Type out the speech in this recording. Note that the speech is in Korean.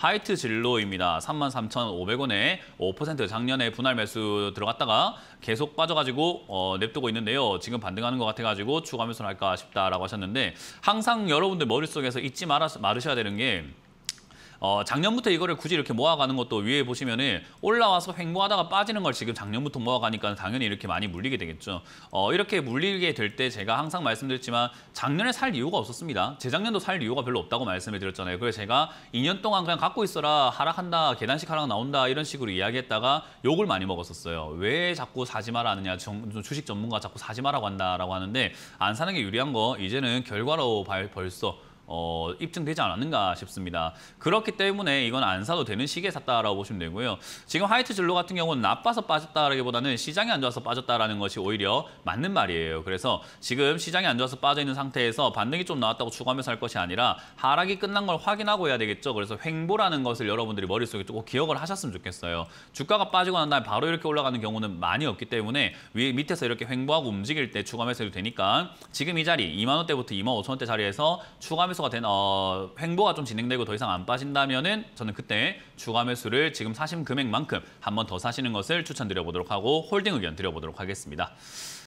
하이트 진로입니다. 33,500원에 5% 작년에 분할 매수 들어갔다가 계속 빠져가지고 어, 냅두고 있는데요. 지금 반등하는 것 같아가지고 추가 매수를 할까 싶다라고 하셨는데 항상 여러분들 머릿속에서 잊지 말아, 말으셔야 되는 게 어, 작년부터 이거를 굳이 이렇게 모아가는 것도 위에 보시면은 올라와서 횡보하다가 빠지는 걸 지금 작년부터 모아가니까 당연히 이렇게 많이 물리게 되겠죠. 어, 이렇게 물리게 될 때 제가 항상 말씀드렸지만 작년에 살 이유가 없었습니다. 재작년도 살 이유가 별로 없다고 말씀을 드렸잖아요. 그래서 제가 2년 동안 그냥 갖고 있어라 하락한다 계단식 하락 나온다 이런 식으로 이야기했다가 욕을 많이 먹었었어요. 왜 자꾸 사지 마라 하느냐 주식 전문가 자꾸 사지 마라고 한다라고 하는데 안 사는 게 유리한 거 이제는 결과로 벌써 어, 입증되지 않았는가 싶습니다. 그렇기 때문에 이건 안 사도 되는 시기에 샀다라고 보시면 되고요. 지금 화이트 진로 같은 경우는 나빠서 빠졌다라기보다는 시장이 안 좋아서 빠졌다라는 것이 오히려 맞는 말이에요. 그래서 지금 시장이 안 좋아서 빠져 있는 상태에서 반등이 좀 나왔다고 추구하며살 것이 아니라 하락이 끝난 걸 확인하고 해야 되겠죠. 그래서 횡보라는 것을 여러분들이 머릿속에 조금 기억을 하셨으면 좋겠어요. 주가가 빠지고 난 다음에 바로 이렇게 올라가는 경우는 많이 없기 때문에 위 밑에서 이렇게 횡보하고 움직일 때추가매서 해도 되니까 지금 이 자리 2만 원대부터 2만 5천 원대 자리에서 추가매서 상한가수가 된 어, 횡보가 좀 진행되고 더 이상 안 빠진다면은 저는 그때 주가 매수를 지금 사신 금액만큼 한 번 더 사시는 것을 추천드려 보도록 하고 홀딩 의견 드려 보도록 하겠습니다.